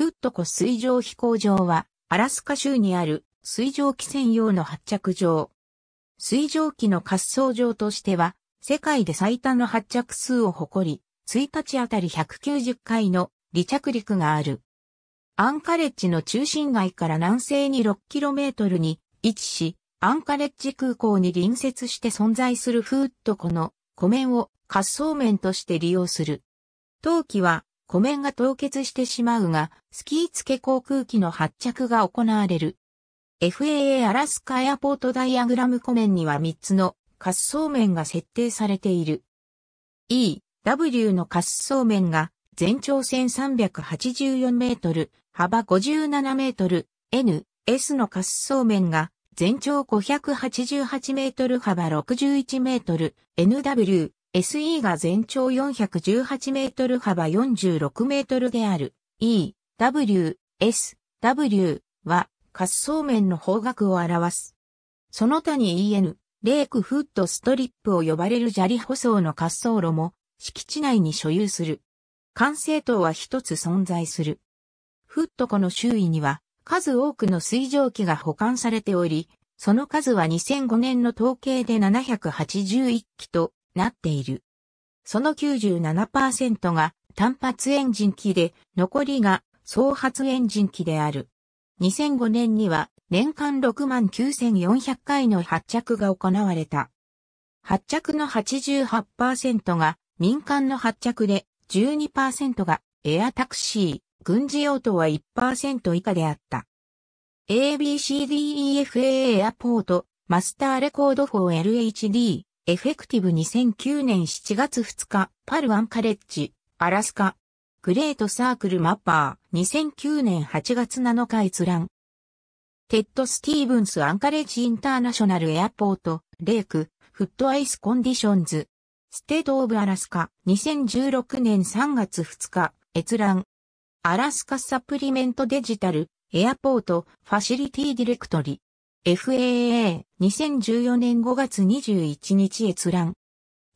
フットコ水上飛行場は、アラスカ州にある水上機専用の発着場。水上機の滑走場としては、世界で最多の発着数を誇り、1日あたり190回の離着陸がある。アンカレッジの中心街から南西に 6km に位置し、アンカレッジ空港に隣接して存在するフーットコの湖面を滑走面として利用する。陶器は湖面が凍結してしまうが、スキー付け航空機の発着が行われる。FAA アラスカエアポートダイアグラム湖面には3つの滑走面が設定されている。E、W の滑走面が全長1384メートル、幅57メートル、N、S の滑走面が全長588メートル幅61メートル、NW、SE が全長418メートル幅46メートルである E、W、S、W は滑走面の方角を表す。その他に EN、レークフットストリップを呼ばれる砂利舗装の滑走路も敷地内に所有する。管制塔は一つ存在する。フット湖の周囲には数多くの水蒸気が保管されており、その数は2005年の統計で781基となっている。その97%が単発エンジン機で、残りが総発エンジン機である。2005年には年間6万9400回の発着が行われた。発着の88%が民間の発着で12%がエアタクシー、軍事用途は1%以下であった。ABCDEFA エアポート、マスターレコード 4LHD、エフェクティブ2009年7月2日、パルワンカレッジ、アラスカ。グレートサークルマッパー、2009年8月7日閲覧。テッド・スティーブンス・アンカレッジ・インターナショナル・エアポート、レイク、フット・アイス・コンディションズ。ステート・オブ・アラスカ、2016年3月2日、閲覧。アラスカ・サプリメント・デジタル、エアポート、ファシリティ・ディレクトリ。FAA2014 年5月21日閲覧。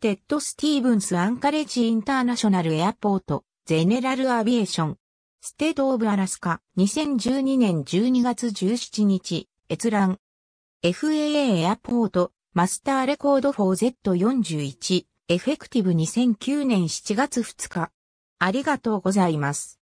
テッド・スティーブンス・アンカレッジ・インターナショナル・エアポート、ゼネラル・アビエーション。ステート・オブ・アラスカ、2012年12月17日、閲覧。FAA エアポート、マスターレコード 4Z41、エフェクティブ2009年7月2日。ありがとうございます。